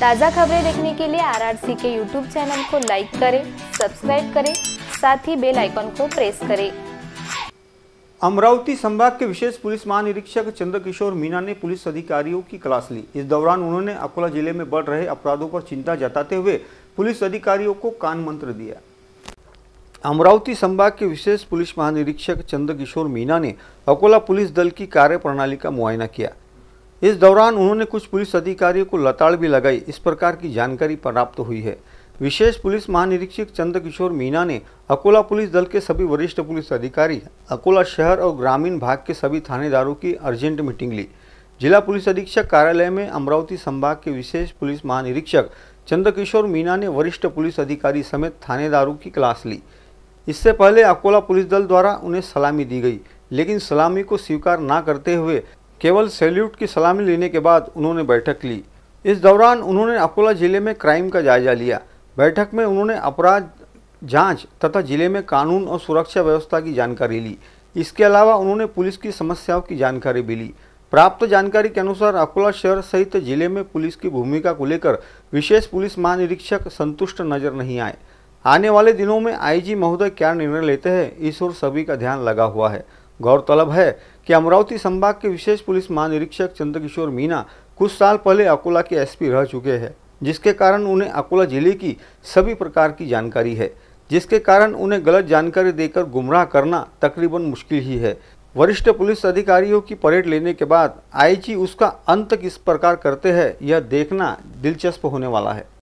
ताज़ा खबरें देखने के लिए आरआरसी के यूट्यूब चैनल को लाइक करें सब्सक्राइब करें साथ ही बेल आइकॉन को प्रेस करें अमरावती संभाग के विशेष पुलिस महानिरीक्षक चंद्रकिशोर मीना ने पुलिस अधिकारियों की क्लास ली इस दौरान उन्होंने अकोला जिले में बढ़ रहे अपराधों पर चिंता जताते हुए पुलिस अधिकारियों को कान मंत्र दिया अमरावती संभाग के विशेष पुलिस महानिरीक्षक चंद्रकिशोर मीना ने अकोला पुलिस दल की कार्यप्रणाली का मुआयना किया इस दौरान उन्होंने कुछ पुलिस अधिकारियों को लताड़ भी लगाई इस प्रकार की जानकारी प्राप्त हुई है विशेष पुलिस महानिरीक्षक चंद्रकिशोर मीना ने अकोला पुलिस दल के सभी वरिष्ठ पुलिस अधिकारी अकोला शहर और ग्रामीण भाग के सभी थानेदारों की अर्जेंट मीटिंग ली जिला पुलिस अधीक्षक कार्यालय में अमरावती संभाग के विशेष पुलिस महानिरीक्षक चंद्रकिशोर मीना ने वरिष्ठ पुलिस अधिकारी समेत थानेदारों की क्लास ली इससे पहले अकोला पुलिस दल द्वारा उन्हें सलामी दी गई लेकिन सलामी को स्वीकार न करते हुए केवल सैल्यूट की सलामी लेने के बाद उन्होंने बैठक ली इस दौरान उन्होंने अकोला जिले में क्राइम का जायजा लिया बैठक में उन्होंने अपराध जांच तथा जिले में कानून और सुरक्षा व्यवस्था की जानकारी ली इसके अलावा उन्होंने पुलिस की समस्याओं की जानकारी भी ली प्राप्त जानकारी के अनुसार अकोला शहर सहित जिले में पुलिस की भूमिका को लेकर विशेष पुलिस महानिरीक्षक संतुष्ट नजर नहीं आए आने वाले दिनों में आईजी महोदय क्या निर्णय लेते हैं इस ओर सभी का ध्यान लगा हुआ है गौरतलब तो है कि अमरावती संभाग के विशेष पुलिस महानिरीक्षक चंद्रकिशोर मीना कुछ साल पहले अकोला के एसपी रह चुके हैं जिसके कारण उन्हें अकोला जिले की सभी प्रकार की जानकारी है जिसके कारण उन्हें गलत जानकारी देकर गुमराह करना तकरीबन मुश्किल ही है वरिष्ठ पुलिस अधिकारियों की परेड लेने के बाद आईजी उसका अंत किस प्रकार करते हैं यह देखना दिलचस्प होने वाला है